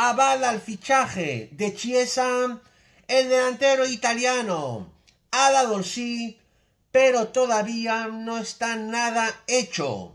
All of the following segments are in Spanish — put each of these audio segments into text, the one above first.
avala el fichaje de Chiesa, el delantero italiano. Ha dado sí, pero todavía no está nada hecho.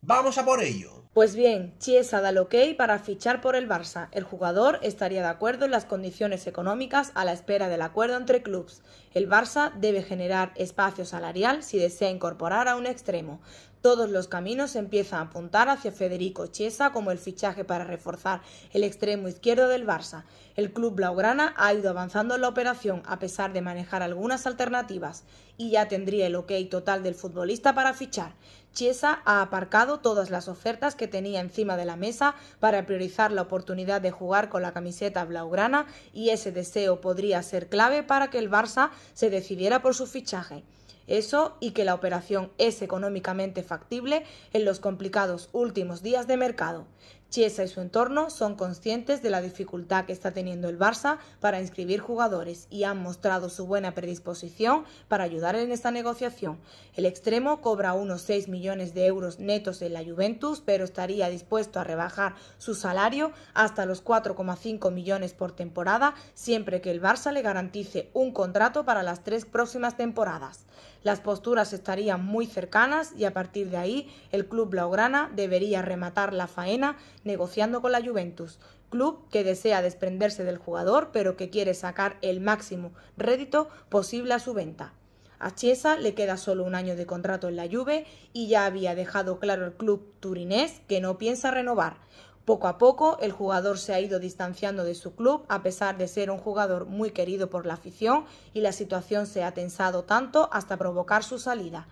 Vamos a por ello. Pues bien, Chiesa da el ok para fichar por el Barça. El jugador estaría de acuerdo en las condiciones económicas a la espera del acuerdo entre clubes. El Barça debe generar espacio salarial si desea incorporar a un extremo. Todos los caminos empiezan a apuntar hacia Federico Chiesa como el fichaje para reforzar el extremo izquierdo del Barça. El club blaugrana ha ido avanzando en la operación a pesar de manejar algunas alternativas y ya tendría el ok total del futbolista para fichar. Chiesa ha aparcado todas las ofertas que tenía encima de la mesa para priorizar la oportunidad de jugar con la camiseta blaugrana y ese deseo podría ser clave para que el Barça se decidiera por su fichaje. Eso y que la operación es económicamente factible en los complicados últimos días de mercado. Chiesa y su entorno son conscientes de la dificultad que está teniendo el Barça para inscribir jugadores y han mostrado su buena predisposición para ayudar en esta negociación. El extremo cobra unos 6 millones de euros netos en la Juventus, pero estaría dispuesto a rebajar su salario hasta los 4,5 millones por temporada, siempre que el Barça le garantice un contrato para las tres próximas temporadas. Las posturas estarían muy cercanas y a partir de ahí el club blaugrana debería rematar la faena negociando con la Juventus, club que desea desprenderse del jugador pero que quiere sacar el máximo rédito posible a su venta. A Chiesa le queda solo un año de contrato en la Juve y ya había dejado claro el club turinés que no piensa renovar. Poco a poco el jugador se ha ido distanciando de su club a pesar de ser un jugador muy querido por la afición y la situación se ha tensado tanto hasta provocar su salida.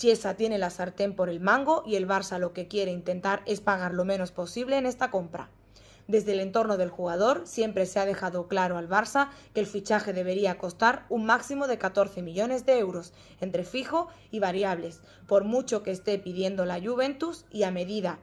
Chiesa tiene la sartén por el mango y el Barça lo que quiere intentar es pagar lo menos posible en esta compra. Desde el entorno del jugador siempre se ha dejado claro al Barça que el fichaje debería costar un máximo de 14 millones de euros entre fijo y variables, por mucho que esté pidiendo la Juventus y a medida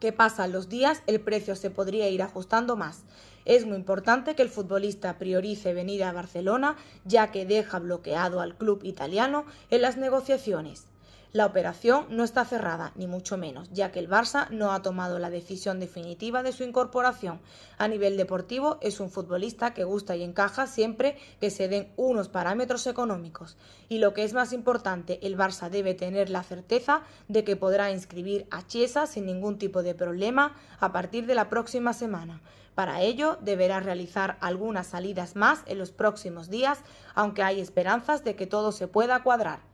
que pasan los días el precio se podría ir ajustando más. Es muy importante que el futbolista priorice venir a Barcelona ya que deja bloqueado al club italiano en las negociaciones. La operación no está cerrada, ni mucho menos, ya que el Barça no ha tomado la decisión definitiva de su incorporación. A nivel deportivo, es un futbolista que gusta y encaja siempre que se den unos parámetros económicos. Y lo que es más importante, el Barça debe tener la certeza de que podrá inscribir a Chiesa sin ningún tipo de problema a partir de la próxima semana. Para ello, deberá realizar algunas salidas más en los próximos días, aunque hay esperanzas de que todo se pueda cuadrar.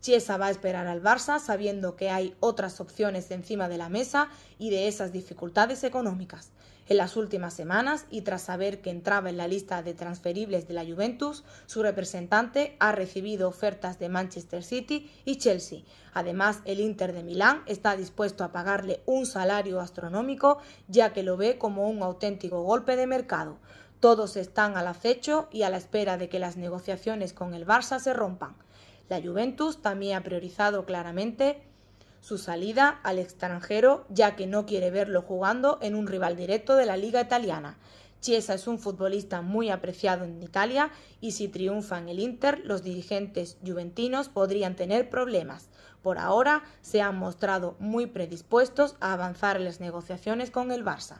Chiesa va a esperar al Barça sabiendo que hay otras opciones encima de la mesa y de esas dificultades económicas. En las últimas semanas y tras saber que entraba en la lista de transferibles de la Juventus, su representante ha recibido ofertas de Manchester City y Chelsea. Además, el Inter de Milán está dispuesto a pagarle un salario astronómico ya que lo ve como un auténtico golpe de mercado. Todos están al acecho y a la espera de que las negociaciones con el Barça se rompan. La Juventus también ha priorizado claramente su salida al extranjero, ya que no quiere verlo jugando en un rival directo de la liga italiana. Chiesa es un futbolista muy apreciado en Italia y si triunfa en el Inter, los dirigentes juventinos podrían tener problemas. Por ahora se han mostrado muy predispuestos a avanzar en las negociaciones con el Barça.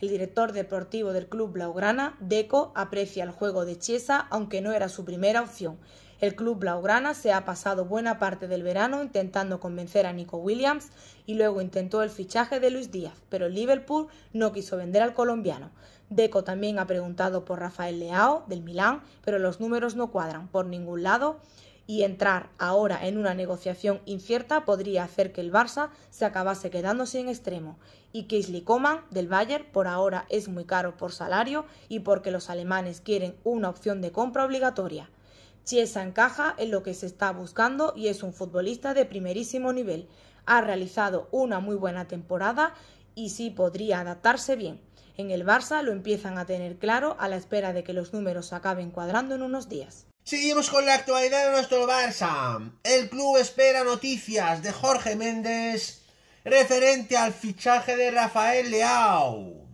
El director deportivo del club blaugrana, Deco, aprecia el juego de Chiesa, aunque no era su primera opción. El club blaugrana se ha pasado buena parte del verano intentando convencer a Nico Williams y luego intentó el fichaje de Luis Díaz, pero Liverpool no quiso vender al colombiano. Deco también ha preguntado por Rafael Leao del Milán, pero los números no cuadran por ningún lado y entrar ahora en una negociación incierta podría hacer que el Barça se acabase quedándose en extremo y que Coman del Bayern por ahora es muy caro por salario y porque los alemanes quieren una opción de compra obligatoria. Chiesa encaja en lo que se está buscando y es un futbolista de primerísimo nivel. Ha realizado una muy buena temporada y sí podría adaptarse bien. En el Barça lo empiezan a tener claro a la espera de que los números acaben cuadrando en unos días. Seguimos con la actualidad de nuestro Barça. El club espera noticias de Jorge Méndez referente al fichaje de Rafael Leao.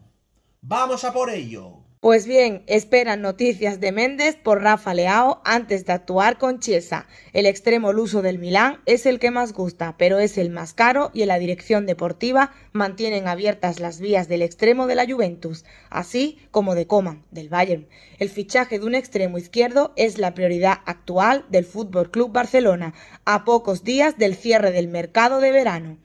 Vamos a por ello. Pues bien, esperan noticias de Méndez por Rafa Leao antes de actuar con Chiesa. El extremo luso del Milán es el que más gusta, pero es el más caro y en la dirección deportiva mantienen abiertas las vías del extremo de la Juventus, así como de Coman, del Bayern. El fichaje de un extremo izquierdo es la prioridad actual del Fútbol Club Barcelona, a pocos días del cierre del mercado de verano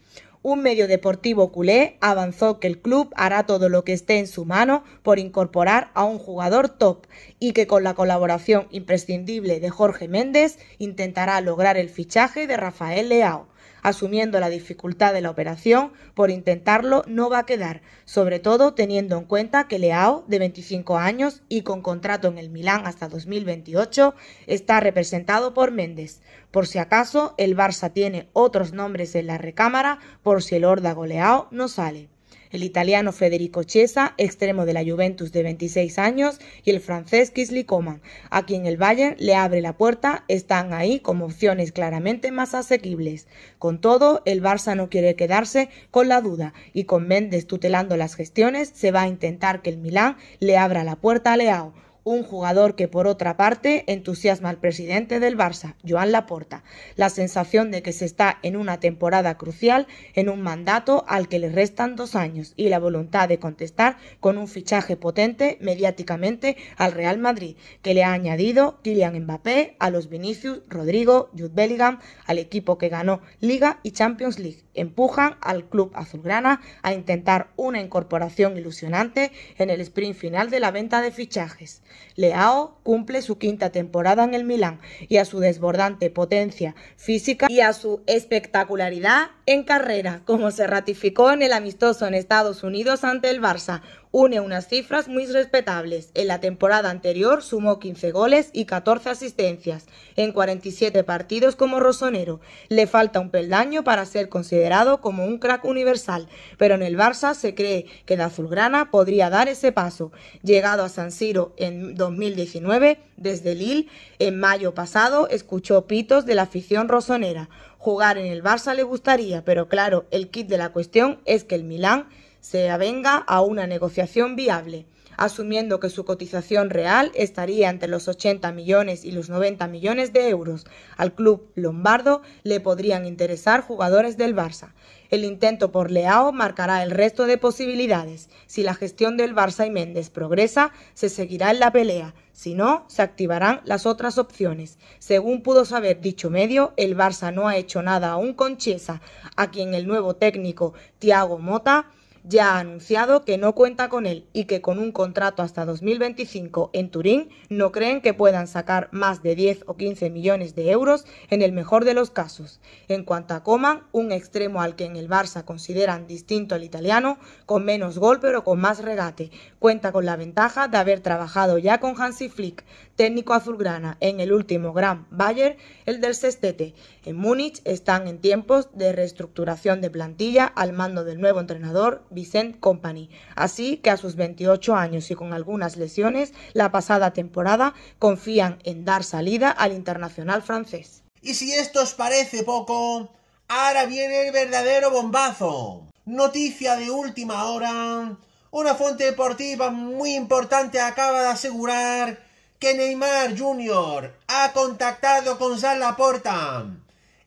un medio deportivo culé avanzó que el club hará todo lo que esté en su mano por incorporar a un jugador top y que con la colaboración imprescindible de Jorge Méndez intentará lograr el fichaje de Rafael Leao. Asumiendo la dificultad de la operación, por intentarlo no va a quedar, sobre todo teniendo en cuenta que Leao, de 25 años y con contrato en el Milán hasta 2028, está representado por Méndez. Por si acaso, el Barça tiene otros nombres en la recámara por si el órdago Leao no sale el italiano Federico Chiesa, extremo de la Juventus de 26 años, y el francés Kisly Coman, a quien el Bayern le abre la puerta, están ahí como opciones claramente más asequibles. Con todo, el Barça no quiere quedarse con la duda y con Mendes tutelando las gestiones se va a intentar que el Milán le abra la puerta a Leao un jugador que por otra parte entusiasma al presidente del Barça, Joan Laporta, la sensación de que se está en una temporada crucial, en un mandato al que le restan dos años y la voluntad de contestar con un fichaje potente mediáticamente al Real Madrid, que le ha añadido Kylian Mbappé a los Vinicius, Rodrigo, Jude Bellingham, al equipo que ganó Liga y Champions League. Empujan al club azulgrana a intentar una incorporación ilusionante en el sprint final de la venta de fichajes. Leao cumple su quinta temporada en el Milán y a su desbordante potencia física y a su espectacularidad en carrera, como se ratificó en el amistoso en Estados Unidos ante el Barça, une unas cifras muy respetables. En la temporada anterior sumó 15 goles y 14 asistencias en 47 partidos como rosonero. Le falta un peldaño para ser considerado como un crack universal, pero en el Barça se cree que la azulgrana podría dar ese paso. Llegado a San Siro en 2019 desde Lille, en mayo pasado escuchó pitos de la afición rosonera. Jugar en el Barça le gustaría, pero claro, el kit de la cuestión es que el Milán se avenga a una negociación viable, asumiendo que su cotización real estaría entre los 80 millones y los 90 millones de euros. Al club lombardo le podrían interesar jugadores del Barça. El intento por Leao marcará el resto de posibilidades. Si la gestión del Barça y Méndez progresa, se seguirá en la pelea. Si no, se activarán las otras opciones. Según pudo saber dicho medio, el Barça no ha hecho nada aún con Chiesa, a quien el nuevo técnico Thiago Mota ya ha anunciado que no cuenta con él y que con un contrato hasta 2025 en Turín no creen que puedan sacar más de 10 o 15 millones de euros en el mejor de los casos. En cuanto a Coman, un extremo al que en el Barça consideran distinto al italiano, con menos gol pero con más regate, cuenta con la ventaja de haber trabajado ya con Hansi Flick, técnico azulgrana, en el último Gran Bayer, el del Sestete. En Múnich están en tiempos de reestructuración de plantilla al mando del nuevo entrenador Vicent Company. Así que a sus 28 años y con algunas lesiones, la pasada temporada confían en dar salida al internacional francés. Y si esto os parece poco, ahora viene el verdadero bombazo. Noticia de última hora. Una fuente deportiva muy importante acaba de asegurar que Neymar Jr. ha contactado con Salah Porta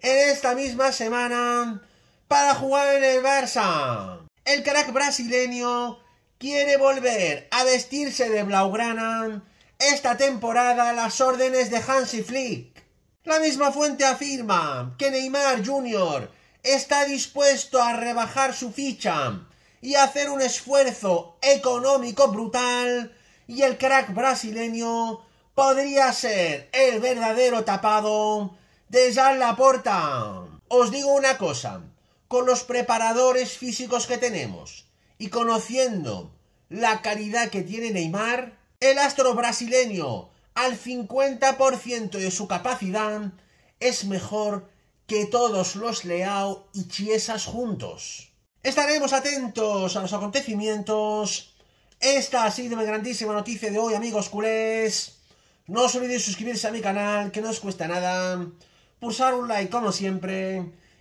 en esta misma semana para jugar en el Barça. El crack brasileño quiere volver a vestirse de Blaugrana esta temporada a las órdenes de Hansi Flick. La misma fuente afirma que Neymar Jr. está dispuesto a rebajar su ficha y hacer un esfuerzo económico brutal y el crack brasileño podría ser el verdadero tapado de Jean Laporta. Os digo una cosa, con los preparadores físicos que tenemos y conociendo la calidad que tiene Neymar, el astro brasileño al 50% de su capacidad es mejor que todos los Leao y Chiesas juntos. Estaremos atentos a los acontecimientos. Esta ha sido mi grandísima noticia de hoy, amigos culés. No os olvidéis suscribirse a mi canal, que no os cuesta nada. Pulsar un like como siempre